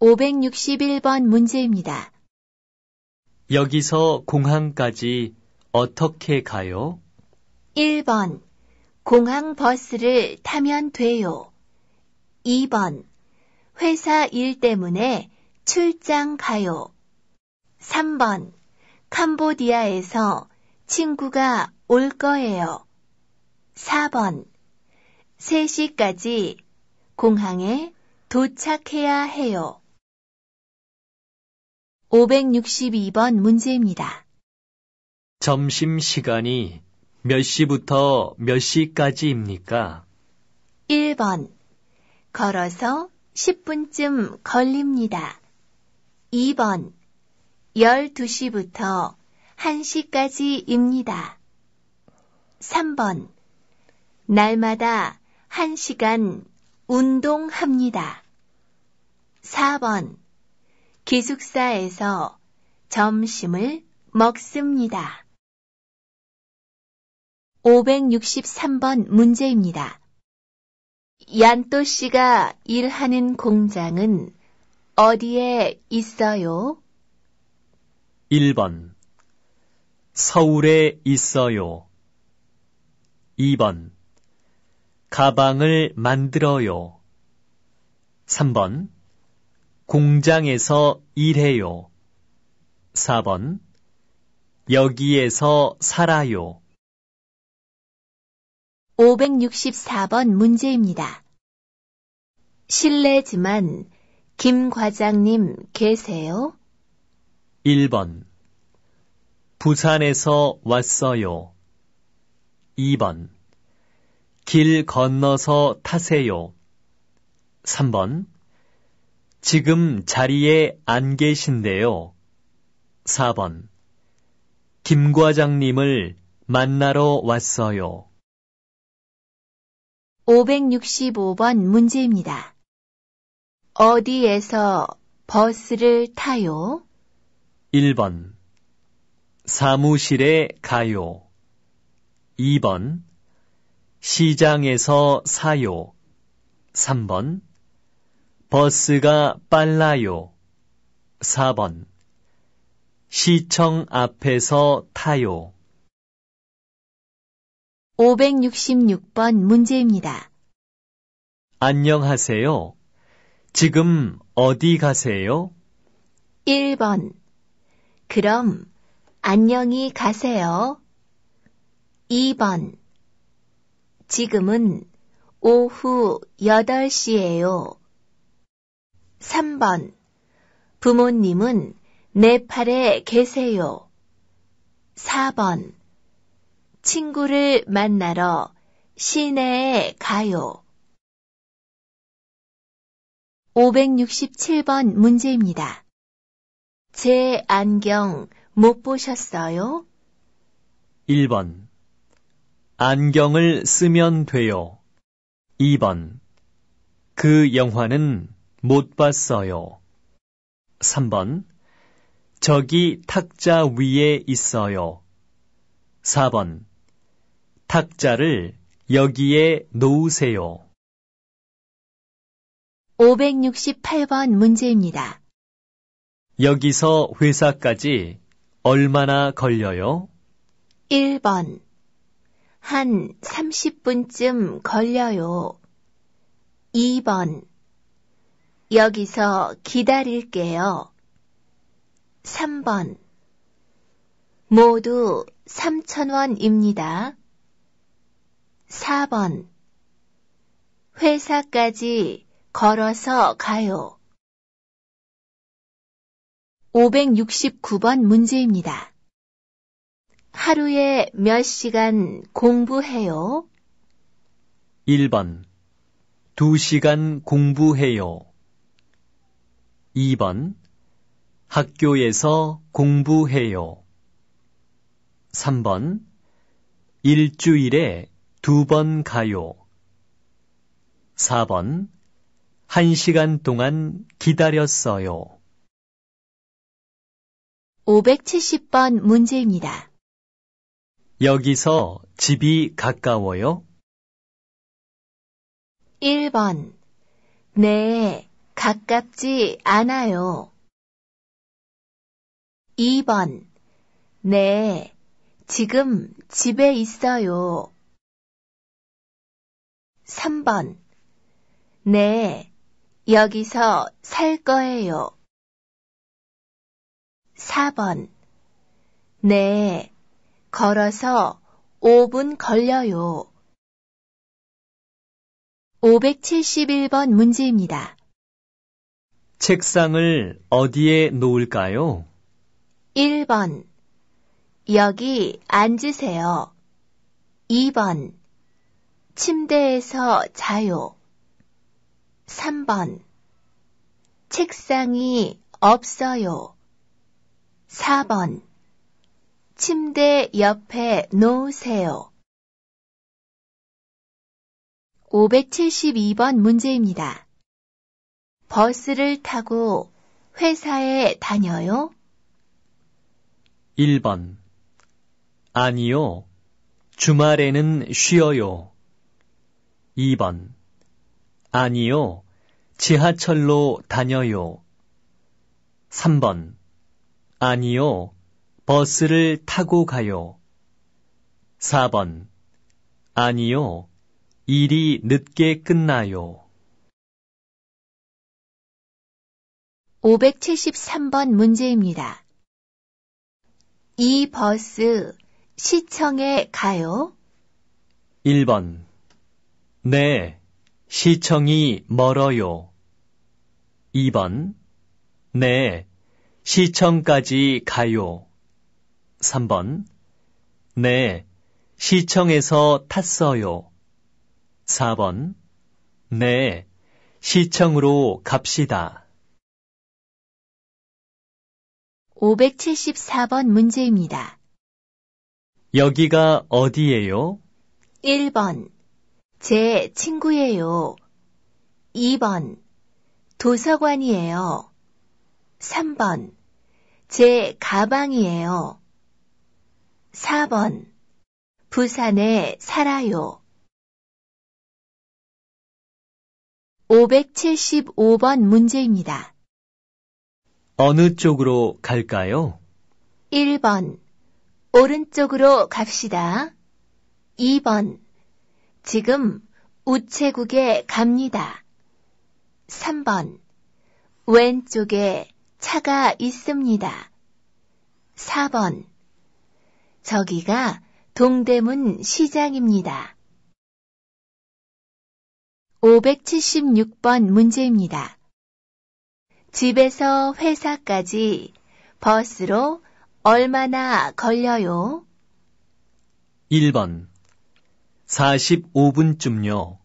561번 문제입니다. 여기서 공항까지 어떻게 가요? 1번. 공항 버스를 타면 돼요. 2번. 회사 일 때문에 출장 가요. 3번. 캄보디아에서 친구가 올 거예요. 4번. 3시까지 공항에 도착해야 해요. 562번 문제입니다. 점심 시간이 몇 시부터 몇 시까지입니까? 1번. 걸어서 10분쯤 걸립니다. 2번. 12시부터 1시까지입니다. 3번. 날마다 1시간 운동합니다. 4번. 기숙사에서 점심을 먹습니다. 563번 문제입니다. 얀또 씨가 일하는 공장은 어디에 있어요? 1번 서울에 있어요. 2번 가방을 만들어요. 3번 공장에서 일해요. 4번. 여기에서 살아요. 564번 문제입니다. 실례지만 김 과장님 계세요? 1번. 부산에서 왔어요. 2번. 길 건너서 타세요. 3번. 지금 자리에 안 계신데요. 4번. 김 과장님을 만나러 왔어요. 565번 문제입니다. 어디에서 버스를 타요? 1번. 사무실에 가요. 2번. 시장에서 사요. 3번. 버스가 빨라요. 4번. 시청 앞에서 타요. 566번 문제입니다. 안녕하세요. 지금 어디 가세요? 1번. 그럼 안녕히 가세요. 2번. 지금은 오후 8시예요. 3번. 부모님은 내 팔에 계세요. 4번. 친구를 만나러 시내에 가요. 567번 문제입니다. 제 안경 못 보셨어요? 1번. 안경을 쓰면 돼요. 2번. 그 영화는 못 봤어요. 3번. 저기 탁자 위에 있어요. 4번. 탁자를 여기에 놓으세요. 568번 문제입니다. 여기서 회사까지 얼마나 걸려요? 1번. 한 30분쯤 걸려요. 2번. 여기서 기다릴게요. 3번. 모두 3천원입니다 4번. 회사까지 걸어서 가요. 569번 문제입니다. 하루에 몇 시간 공부해요? 1번. 2시간 공부해요. 2번 학교에서 공부해요. 3번 일주일에 두 번 가요. 4번 한시간 동안 기다렸어요. 570번 문제입니다. 여기서 집이 가까워요? 1번 네, 가깝지 않아요. 2번. 네, 지금 집에 있어요. 3번. 네, 여기서 살 거예요. 4번. 네, 걸어서 5분 걸려요. 571번 문제입니다. 책상을 어디에 놓을까요? 1번. 여기 앉으세요. 2번. 침대에서 자요. 3번. 책상이 없어요. 4번. 침대 옆에 놓으세요. 572번 문제입니다. 버스를 타고 회사에 다녀요? 1번. 아니요. 주말에는 쉬어요. 2번. 아니요. 지하철로 다녀요. 3번. 아니요. 버스를 타고 가요. 4번. 아니요. 일이 늦게 끝나요. 573번 문제입니다. 이 버스 시청에 가요? 1번. 네, 시청이 멀어요. 2번. 네, 시청까지 가요. 3번. 네, 시청에서 탔어요. 4번. 네, 시청으로 갑시다. 574번 문제입니다. 여기가 어디예요? 1번. 제 친구예요. 2번. 도서관이에요. 3번. 제 가방이에요. 4번. 부산에 살아요. 575번 문제입니다. 어느 쪽으로 갈까요? 1번. 오른쪽으로 갑시다. 2번. 지금 우체국에 갑니다. 3번. 왼쪽에 차가 있습니다. 4번. 저기가 동대문 시장입니다. 576번 문제입니다. 집에서 회사까지 버스로 얼마나 걸려요? 1번 45분쯤요.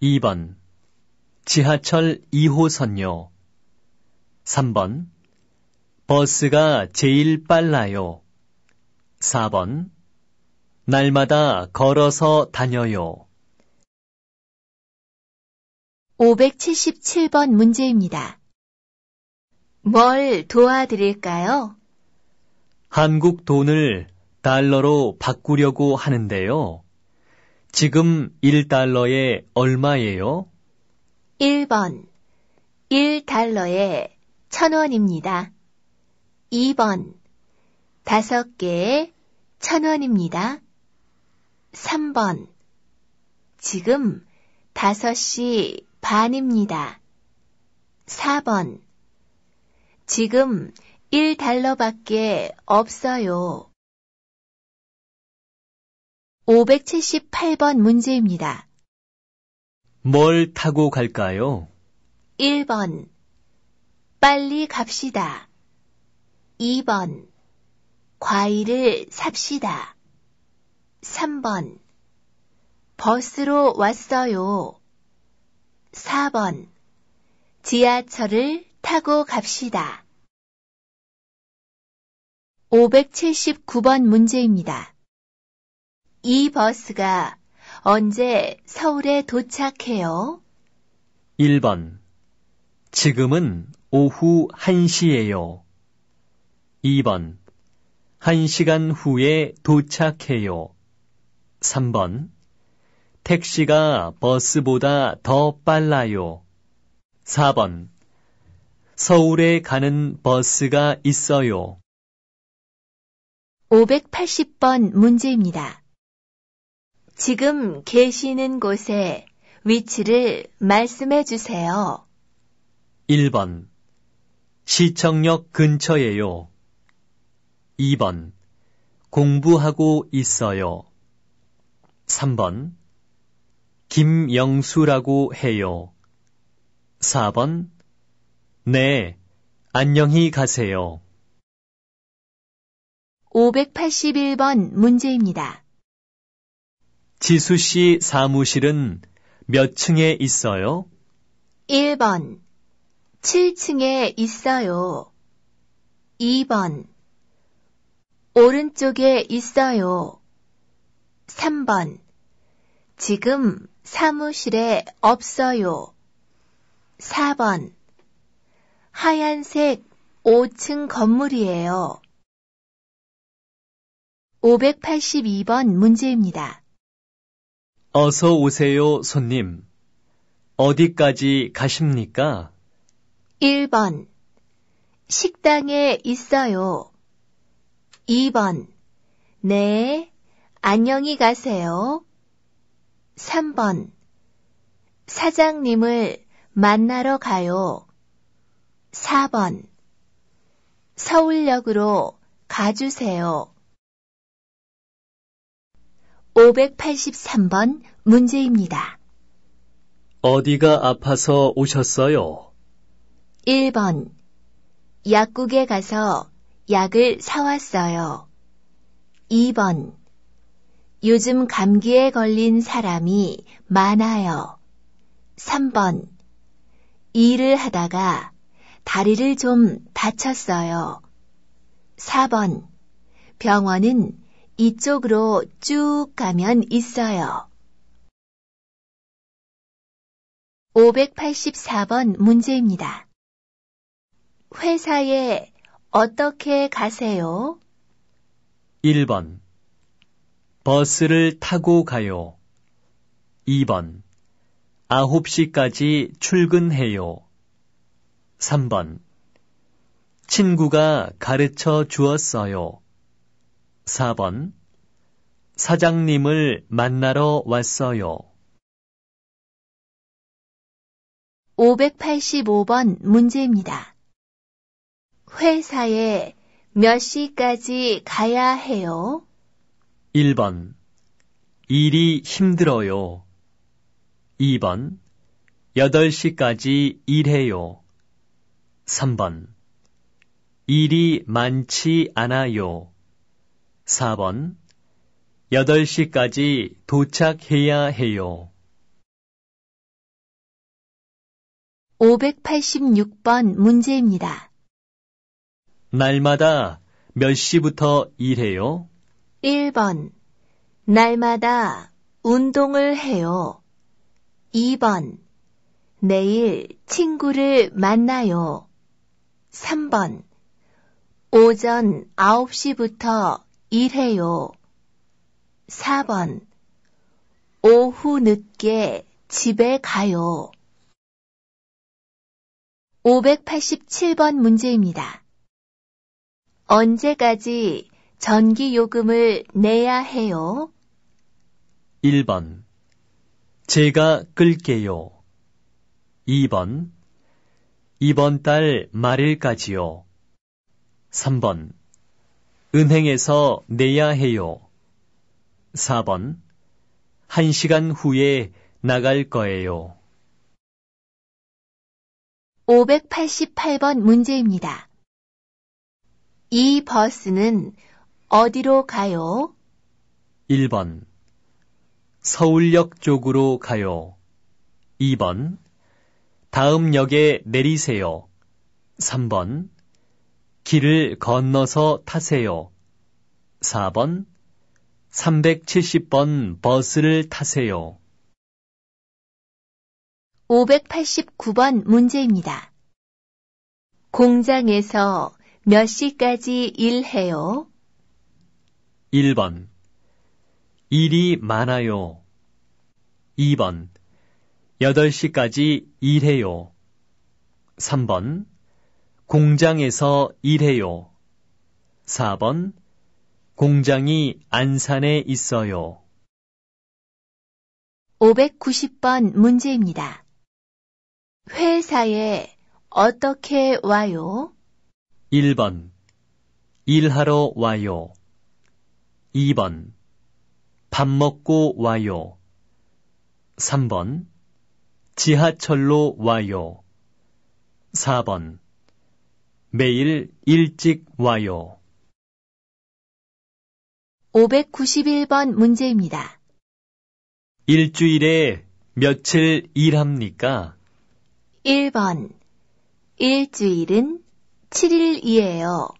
2번 지하철 2호선요. 3번 버스가 제일 빨라요. 4번 날마다 걸어서 다녀요. 577번 문제입니다. 뭘 도와드릴까요? 한국 돈을 달러로 바꾸려고 하는데요. 지금 1달러에 얼마예요? 1번. 1달러에 1000원입니다. 2번. 5개에 1000원입니다. 3번. 지금 5시 반입니다. 4번. 지금 1달러밖에 없어요. 578번 문제입니다. 뭘 타고 갈까요? 1번. 빨리 갑시다. 2번. 과일을 삽시다. 3번. 버스로 왔어요. 4번 지하철을 타고 갑시다. 579번 문제입니다. 이 버스가 언제 서울에 도착해요? 1번. 지금은 오후 1시예요. 2번. 1시간 후에 도착해요. 3번. 택시가 버스보다 더 빨라요. 4번. 서울에 가는 버스가 있어요. 580번 문제입니다. 지금 계시는 곳의 위치를 말씀해 주세요. 1번. 시청역 근처예요. 2번. 공부하고 있어요. 3번. 김영수라고 해요. 4번 네, 안녕히 가세요. 581번 문제입니다. 지수 씨 사무실은 몇 층에 있어요? 1번 7층에 있어요. 2번 오른쪽에 있어요. 3번 지금 사무실에 없어요. 4번. 하얀색 5층 건물이에요. 582번 문제입니다. 어서 오세요, 손님. 어디까지 가십니까? 1번. 식당에 있어요. 2번. 네, 안녕히 가세요. 3번 사장님을 만나러 가요. 4번 서울역으로 가주세요. 583번 문제입니다. 어디가 아파서 오셨어요? 1번 약국에 가서 약을 사왔어요. 2번 요즘 감기에 걸린 사람이 많아요. 3번. 일을 하다가 다리를 좀 다쳤어요. 4번. 병원은 이쪽으로 쭉 가면 있어요. 584번 문제입니다. 회사에 어떻게 가세요? 1번 버스를 타고 가요. 2번. 9시까지 출근해요. 3번. 친구가 가르쳐 주었어요. 4번. 사장님을 만나러 왔어요. 585번 문제입니다. 회사에 몇 시까지 가야 해요? 1번 일이 힘들어요. 2번 8시까지 일해요. 3번 일이 많지 않아요. 4번 8시까지 도착해야 해요. 586번 문제입니다. 날마다 몇 시부터 일해요? 1번. 날마다 운동을 해요. 2번. 내일 친구를 만나요. 3번. 오전 9시부터 일해요. 4번. 오후 늦게 집에 가요. 587번 문제입니다. 언제까지 전기요금을 내야 해요? 1번. 제가 끌게요. 2번. 이번 달 말일까지요. 3번. 은행에서 내야 해요. 4번. 1시간 후에 나갈 거예요. 588번 문제입니다. 이 버스는 어디로 가요? 1번 서울역 쪽으로 가요. 2번 다음 역에 내리세요. 3번 길을 건너서 타세요. 4번 370번 버스를 타세요. 589번 문제입니다. 공장에서 몇 시까지 일해요? 1번 일이 많아요. 2번 8시까지 일해요. 3번 공장에서 일해요. 4번 공장이 안산에 있어요. 590번 문제입니다. 회사에 어떻게 와요? 1번 일하러 와요. 2번. 밥 먹고 와요. 3번. 지하철로 와요. 4번. 매일 일찍 와요. 591번 문제입니다. 일주일에 며칠 일합니까? 1번. 일주일은 7일이에요.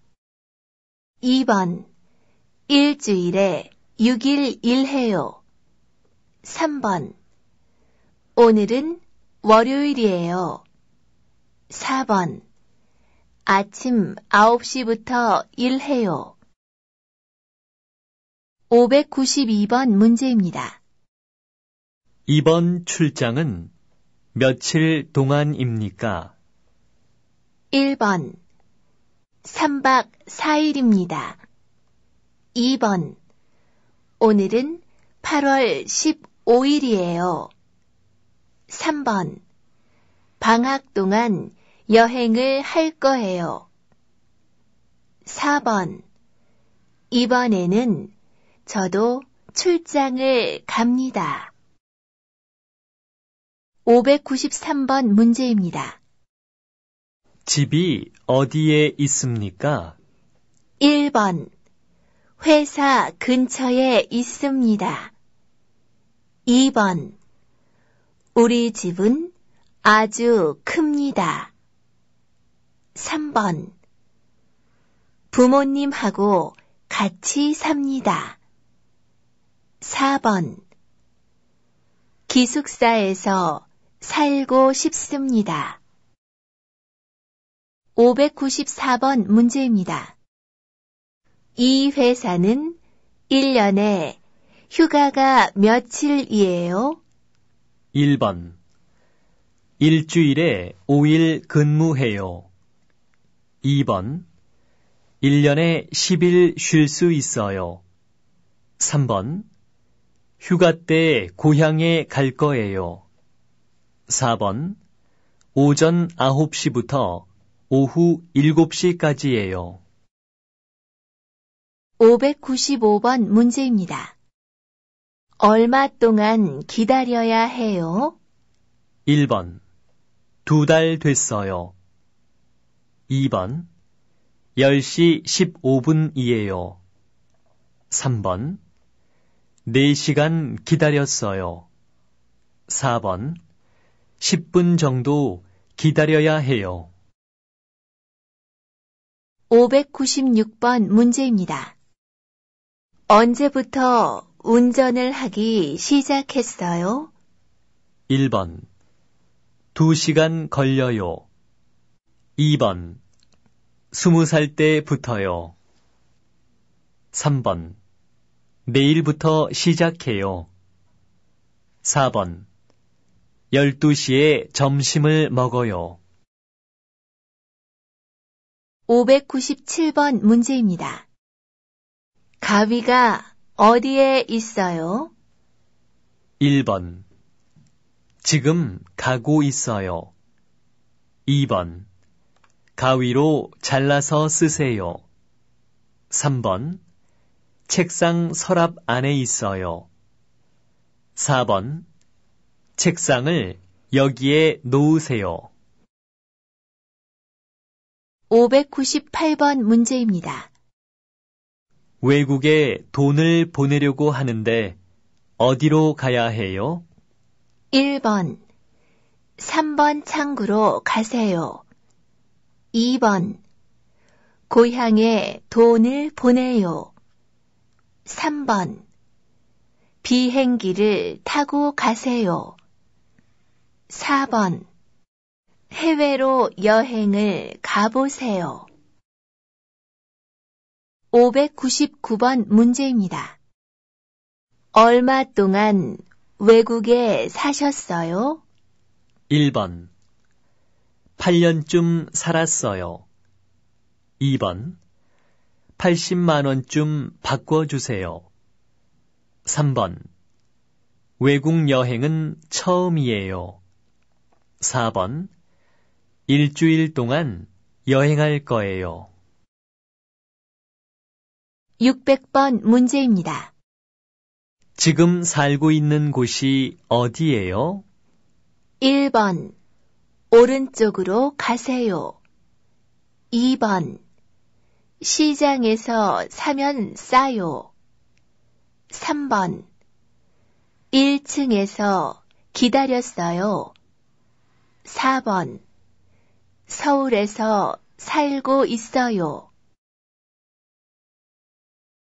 2번. 일주일에 6일 일해요. 3번. 오늘은 월요일이에요. 4번. 아침 9시부터 일해요. 592번 문제입니다. 이번 출장은 며칠 동안입니까? 1번. 3박 4일입니다. 2번. 오늘은 8월 15일이에요. 3번. 방학 동안 여행을 할 거예요. 4번. 이번에는 저도 출장을 갑니다. 593번 문제입니다. 집이 어디에 있습니까? 1번. 회사 근처에 있습니다. 2번. 우리 집은 아주 큽니다. 3번. 부모님하고 같이 삽니다. 4번. 기숙사에서 살고 싶습니다. 594번 문제입니다. 이 회사는 1년에 휴가가 며칠이에요? 1번. 일주일에 5일 근무해요. 2번. 1년에 10일 쉴 수 있어요. 3번. 휴가 때 고향에 갈 거예요. 4번. 오전 9시부터 오후 7시까지예요. 595번 문제입니다. 얼마 동안 기다려야 해요? 1번. 두 달 됐어요. 2번. 10시 15분이에요. 3번. 4시간 기다렸어요. 4번. 10분 정도 기다려야 해요. 596번 문제입니다. 언제부터 운전을 하기 시작했어요? 1번. 2시간 걸려요. 2번. 20살 때부터요. 3번. 내일부터 시작해요. 4번. 12시에 점심을 먹어요. 597번 문제입니다. 가위가 어디에 있어요? 1번 지금 가고 있어요. 2번 가위로 잘라서 쓰세요. 3번 책상 서랍 안에 있어요. 4번 책상을 여기에 놓으세요. 598번 문제입니다. 외국에 돈을 보내려고 하는데 어디로 가야 해요? 1번, 3번 창구로 가세요. 2번, 고향에 돈을 보내요. 3번, 비행기를 타고 가세요. 4번, 해외로 여행을 가보세요. 599번 문제입니다. 얼마 동안 외국에 사셨어요? 1번 8년쯤 살았어요. 2번 80만원쯤 바꿔주세요. 3번 외국 여행은 처음이에요. 4번 일주일 동안 여행할 거예요. 600번 문제입니다. 지금 살고 있는 곳이 어디예요? 1번 오른쪽으로 가세요. 2번 시장에서 사면 싸요. 3번 1층에서 기다렸어요. 4번 서울에서 살고 있어요.